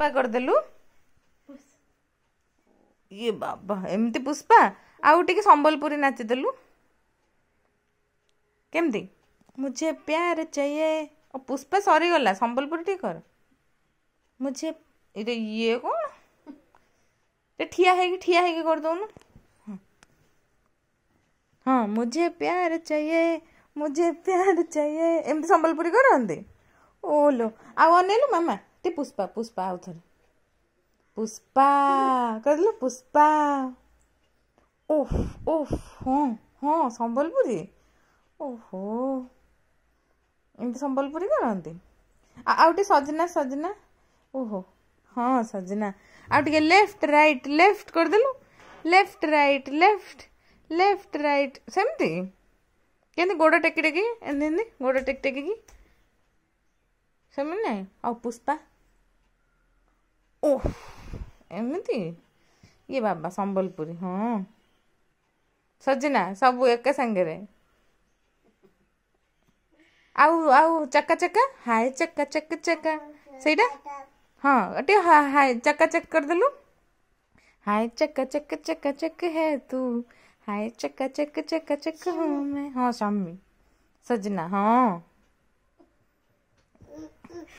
पकड़देलु ये बाबा एमती पुष्पा आउटे संबलपुरी नाचीदेलु केमती मुझे प्यार चाहिए और पुष्पा सरी गला संबलपुरी कर मुझे इते ये कौन ठिया है कि ठिया है कि कर दो ना मुझे प्यार चाहिए मुझे प्यार चाहिए एम संबलपुरी कर ओलो आ मामा તે પુષ્પા પુષ્પા આવતો પુષ્પા କହିଦେଲ ପୁଷ୍ପା ଓଃ ଓଃ ହଁ ହଁ ସମ୍ବଲପୁରୀ ଓହୋ ଏମିତି ସମ୍ବଲପୁରୀ କରନ୍ତି ଆଉ ଟିକେ ସଜନା ସଜନା ଓହୋ ହଁ ସଜନା ଆଉ ଟିକେ ଲେଫ୍ଟ ରାଇଟ୍ ଲେଫ୍ଟ କରିଦେଲୁ left right left left right ସେମିତି କେମିତି ଗୋଡ଼ ଟେକି ଟେକି ଏମିତି ଏମିତି ଗୋଡ଼ ଟେକି ଟେକିକି ସେମିତି ନାହିଁ ଆଉ ପୁଷ୍ପା ଓଃ ଏମିତି ଇଏ ବାବା ସମ୍ବଲପୁରୀ ହଁ ସଜିନା ସବୁ ଏକା ସାଙ୍ଗରେ ଆଉ ଆଉ ଚକା ଚକା ହାଏ ଚକା ଚକା ଚକା ସେଇଟା ହଁ ଟିକେ ହାଏ ଚକା ଚେକ୍ କରିଦେଲୁ ହାଏ ଚକା ଚକା ଚକା ଚକ ହେ ତୁ ହାଏ ଚକା ଚକା ଚକା ଚକ ହଁ ସ୍ୱାମୀ ସଜନା ହଁ